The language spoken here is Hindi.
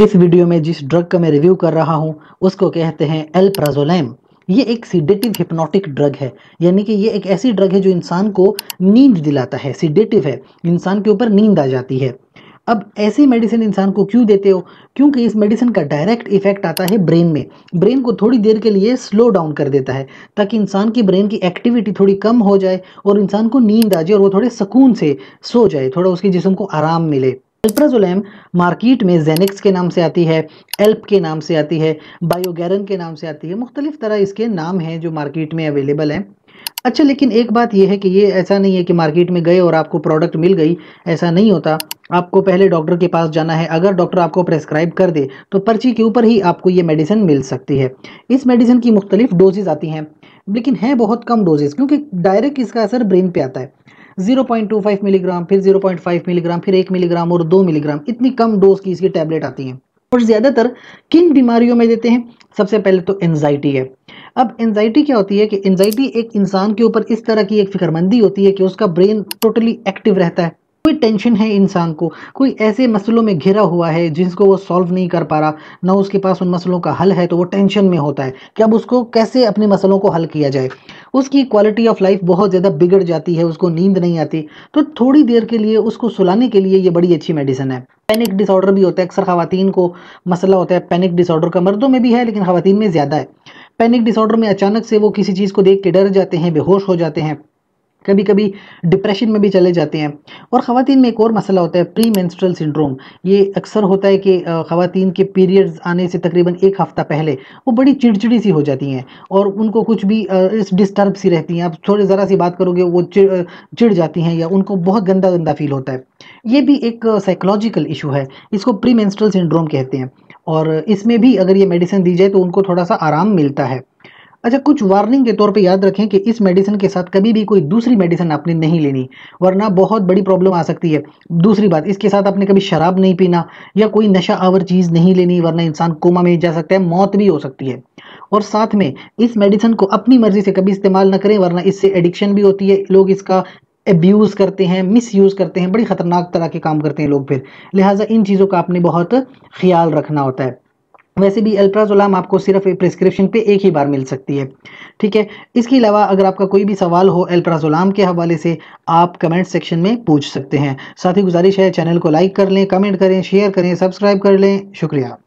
इस वीडियो में जिस ड्रग का मैं रिव्यू कर रहा हूँ उसको कहते हैं एल्प्राजोलैम ये एक सीडेटिव हिप्नोटिक ड्रग है यानी कि ये एक ऐसी ड्रग है जो इंसान को नींद दिलाता है सीडेटिव है इंसान के ऊपर नींद आ जाती है अब ऐसी मेडिसिन इंसान को क्यों देते हो क्योंकि इस मेडिसिन का डायरेक्ट इफेक्ट आता है ब्रेन में ब्रेन को थोड़ी देर के लिए स्लो डाउन कर देता है ताकि इंसान की ब्रेन की एक्टिविटी थोड़ी कम हो जाए और इंसान को नींद आ जाए और वो थोड़े सुकून से सो जाए थोड़ा उसके जिसम को आराम मिले अल्ट्राजोलैम मार्केट में जेनिक्स के नाम से आती है एल्प के नाम से आती है बायोगैरन के नाम से आती है मुख्तलिफ तरह इसके नाम हैं जो मार्केट में अवेलेबल हैं अच्छा लेकिन एक बात यह है कि ये ऐसा नहीं है कि मार्केट में गए और आपको प्रोडक्ट मिल गई ऐसा नहीं होता आपको पहले डॉक्टर के पास जाना है अगर डॉक्टर आपको प्रेस्क्राइब कर दे तो पर्ची के ऊपर ही आपको ये मेडिसिन मिल सकती है इस मेडिसिन की मुख्तलिफ डोजेज़ आती हैं लेकिन हैं बहुत कम डोजेज़ क्योंकि डायरेक्ट इसका असर ब्रेन पर आता है 0.25 मिलीग्राम फिर 0.5 मिलीग्राम फिर एक मिलीग्राम और दो मिलीग्राम इतनी कम डोज की इसकी टैबलेट आती है और ज़्यादातर किन बीमारियों में देते हैं सबसे पहले तो एनजाइटी है अब एनजाइटी क्या होती है कि एनजाइटी एक इंसान के ऊपर इस तरह की एक फिक्रमंदी होती है कि उसका ब्रेन टोटली एक्टिव रहता है कोई टेंशन है इंसान को कोई ऐसे मसलों में घिरा हुआ है जिसको वो सॉल्व नहीं कर पा रहा ना उसके पास उन मसलों का हल है तो वो टेंशन में होता है कि अब उसको कैसे अपने मसलों को हल किया जाए उसकी क्वालिटी ऑफ लाइफ बहुत ज़्यादा बिगड़ जाती है उसको नींद नहीं आती तो थोड़ी देर के लिए उसको सुलाने के लिए ये बड़ी अच्छी मेडिसिन है पैनिक डिसऑर्डर भी होता है अक्सर खातन को मसला होता है पैनिक डिसऑर्डर का मर्दों में भी है लेकिन खातन में ज़्यादा है पैनिक डिसऑर्डर में अचानक से वो किसी चीज़ को देख के डर जाते हैं बेहोश हो जाते हैं कभी कभी डिप्रेशन में भी चले जाते हैं और ख़वान में एक और मसला होता है प्री मैंस्ट्रल सिंड्रोम ये अक्सर होता है कि ख़वान के पीरियड्स आने से तकरीबन एक हफ़्ता पहले वो बड़ी चिड़चिड़ी सी हो जाती हैं और उनको कुछ भी डिस्टर्ब सी रहती हैं आप थोड़ी ज़रा सी बात करोगे वो चिड़ चिड़ जाती हैं या उनको बहुत गंदा गंदा फील होता है ये भी एक साइकोलॉजिकल इशू है इसको प्री मैंस्ट्रल सिंड्रोम कहते हैं और इसमें भी अगर ये मेडिसिन दी जाए तो उनको थोड़ा सा आराम मिलता है अच्छा कुछ वार्निंग के तौर पे याद रखें कि इस मेडिसिन के साथ कभी भी कोई दूसरी मेडिसिन आपने नहीं लेनी वरना बहुत बड़ी प्रॉब्लम आ सकती है दूसरी बात इसके साथ आपने कभी शराब नहीं पीना या कोई नशा आवर चीज़ नहीं लेनी वरना इंसान कोमा में जा सकता है मौत भी हो सकती है और साथ में इस मेडिसिन को अपनी मर्जी से कभी इस्तेमाल ना करें वरना इससे एडिक्शन भी होती है लोग इसका एब्यूज़ करते हैं मिस यूज़ करते हैं बड़ी ख़तरनाक तरह के काम करते हैं लोग फिर लिहाजा इन चीज़ों का आपने बहुत ख्याल रखना होता है वैसे भी अल्प्राजोलाम आपको सिर्फ प्रिस्क्रिप्शन पे एक ही बार मिल सकती है ठीक है इसके अलावा अगर आपका कोई भी सवाल हो अल्प्राजोलाम के हवाले से आप कमेंट सेक्शन में पूछ सकते हैं साथ ही गुजारिश है चैनल को लाइक कर लें कमेंट करें शेयर करें सब्सक्राइब कर लें शुक्रिया